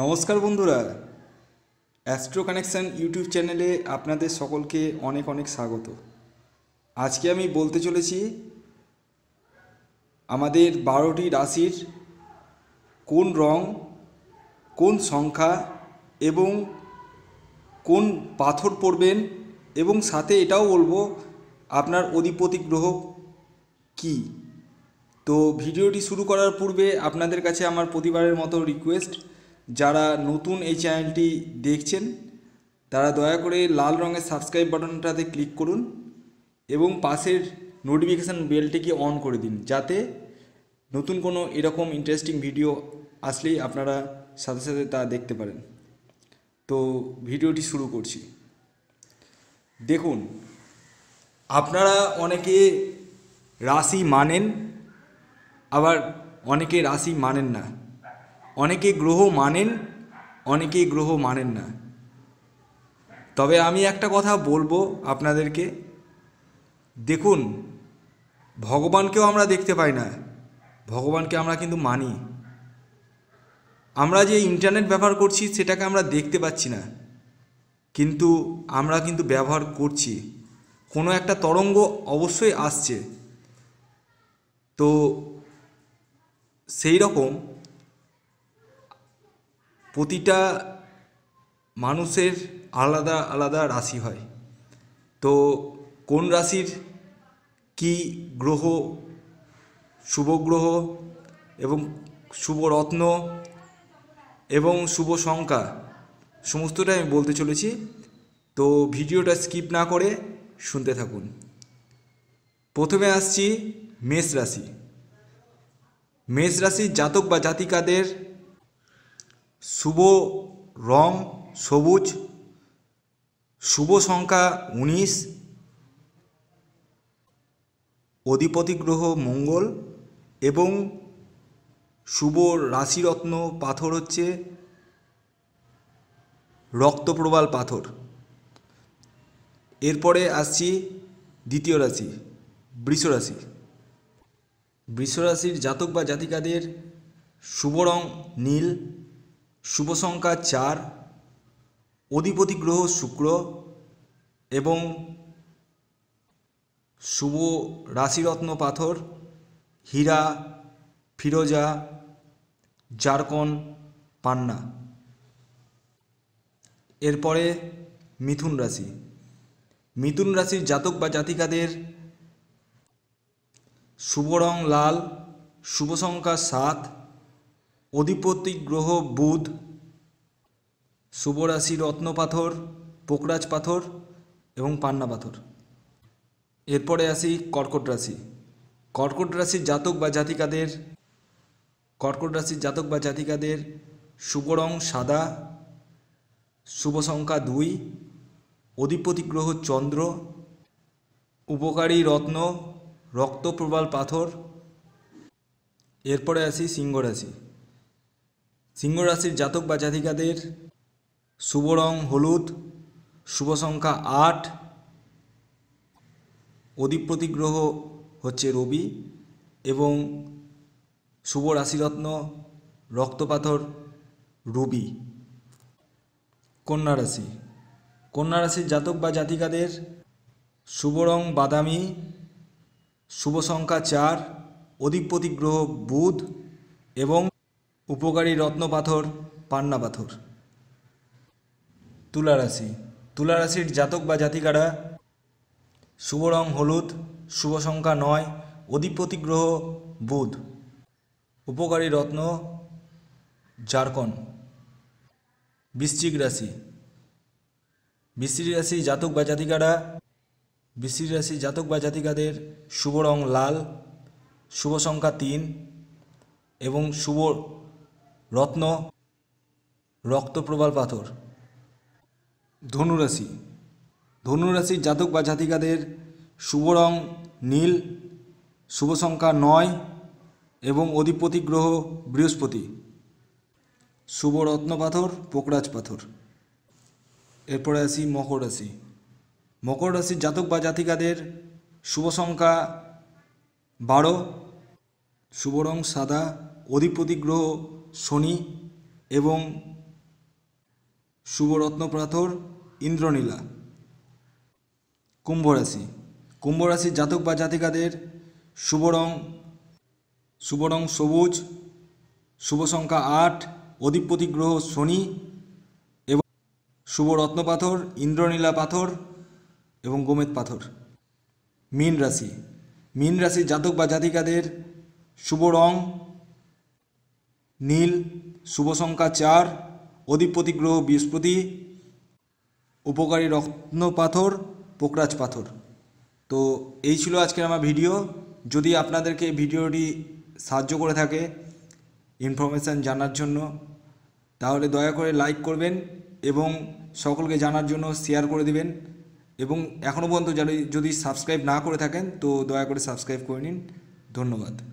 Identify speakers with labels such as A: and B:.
A: নমস্কার বন্ধুরা astro connection YouTube চ্যানেলে আপনাদের সকলকে অনেক অনেক স্বাগত আজকে আমি বলতে চলেছি আমাদের বারোটি রাশির কোন রং কোন সংখ্যা এবং কোন পাথর পড়বেন এবং সাথে এটাও বলবো আপনার অধিপতি গ্রহ কী তো ভিডিওটি শুরু করার পূর্বে আপনাদের কাছে আমার প্রতিবারের মতো রিকোয়েস্ট যারা নতুন এই চ্যানেলটি দেখছেন তারা দয়া করে লাল রঙের সাবস্ক্রাইব বাটনটাতে ক্লিক করুন এবং পাশের নোটিফিকেশান বেলটিকে অন করে দিন যাতে নতুন কোনো এরকম ইন্টারেস্টিং ভিডিও আসলেই আপনারা সাথে সাথে তা দেখতে পারেন তো ভিডিওটি শুরু করছি দেখুন আপনারা অনেকে রাশি মানেন আবার অনেকে রাশি মানেন না অনেকে গ্রহ মানেন অনেকে গ্রহ মানেন না তবে আমি একটা কথা বলবো আপনাদেরকে দেখুন ভগবানকেও আমরা দেখতে পাই না ভগবানকে আমরা কিন্তু মানি আমরা যে ইন্টারনেট ব্যবহার করছি সেটাকে আমরা দেখতে পাচ্ছি না কিন্তু আমরা কিন্তু ব্যবহার করছি কোনো একটা তরঙ্গ অবশ্যই আসছে তো সেই রকম প্রতিটা মানুষের আলাদা আলাদা রাশি হয় তো কোন রাশির কি গ্রহ শুভ গ্রহ এবং শুভ রত্ন এবং শুভ সংখ্যা সমস্তটাই আমি বলতে চলেছি তো ভিডিওটা স্কিপ না করে শুনতে থাকুন প্রথমে আসছি মেষ রাশি মেষ রাশির জাতক বা জাতিকাদের শুভ রং সবুজ শুভ সংখ্যা উনিশ অধিপতি গ্রহ মঙ্গল এবং শুভ রাশিরত্ন পাথর হচ্ছে রক্তপ্রবাল পাথর এরপরে আসছি দ্বিতীয় রাশি বৃষরাশি রাশি বৃষ রাশির জাতক বা জাতিকাদের শুভ রং নীল শুভ সংখ্যা চার অধিপতি গ্রহ শুক্র এবং শুভ রাশিরত্ন পাথর হীরা ফিরোজা জারকন পান্না এরপরে মিথুন রাশি মিথুন রাশির জাতক বা জাতিকাদের শুভ রং লাল শুভ সংখ্যা সাত অধিপতি গ্রহ বুধ শুভরাশি রত্ন পাথর পোকরাজ পাথর এবং পান্না পাথর এরপরে আসি কর্কট রাশি কর্কট রাশির জাতক বা জাতিকাদের কর্কট রাশির জাতক বা জাতিকাদের শুভ রং সাদা শুভ সংখ্যা দুই অধিপতি গ্রহ চন্দ্র উপকারী রত্ন রক্তপ্রবাল পাথর এরপরে আসি সিংহরাশি সিংহ রাশির জাতক বা জাতিকাদের শুভ রং হলুদ শুভ সংখ্যা আট অধিপ্রতি হচ্ছে রবি এবং শুভ রাশিরত্ন রক্তপাথর রুবি কন্যা রাশি কন্যা রাশির জাতক বা জাতিকাদের শুভ রং বাদামি শুভ সংখ্যা চার অধিপতি বুধ এবং উপকারী রত্ন পাথর পান্না পাথর তুলারাশি তুলারাশির জাতক বা জাতিকারা শুভ রং হলুদ শুভ সংখ্যা নয় অধিপতি গ্রহ বুধ উপকারী রত্ন জারকন বৃশ্চিক রাশি বৃশ্চিক রাশি জাতক বা জাতিকারা বৃশ্চিক রাশি জাতক বা জাতিকাদের শুভ রং লাল শুভ সংখ্যা তিন এবং শুভ রত্ন রক্তপ্রবাল পাথর ধনুরাশি ধনুরাশির জাতক বা জাতিকাদের শুভ রং নীল শুভ সংখ্যা নয় এবং অধিপতি গ্রহ বৃহস্পতি শুভ রত্ন পাথর পোকরাজ পাথর এরপরে আসি মকর রাশি মকর রাশির জাতক বা জাতিকাদের শুভ সংখ্যা বারো শুভ রং সাদা অধিপতি গ্রহ শনি এবং শুভরত্ন পাথর ইন্দ্রনীলা কুম্ভ রাশি কুম্ভ রাশির জাতক বা জাতিকাদের শুভ রং শুভ রং সবুজ শুভ সংখ্যা আট অধিপতি গ্রহ শনি এবং শুভ রত্ন পাথর ইন্দ্রনীলা পাথর এবং গোমেদ পাথর মীন রাশি মীন রাশির জাতক বা জাতিকাদের শুভ রং নীল শুভ সংখ্যা চার অধিপতি গ্রহ বৃহস্পতি উপকারী রত্ন পাথর পোকরাজ পাথর তো এই ছিল আজকের আমার ভিডিও যদি আপনাদেরকে ভিডিওটি সাহায্য করে থাকে ইনফরমেশান জানার জন্য তাহলে দয়া করে লাইক করবেন এবং সকলকে জানার জন্য শেয়ার করে দিবেন এবং এখনও পর্যন্ত যদি সাবস্ক্রাইব না করে থাকেন তো দয়া করে সাবস্ক্রাইব করে নিন ধন্যবাদ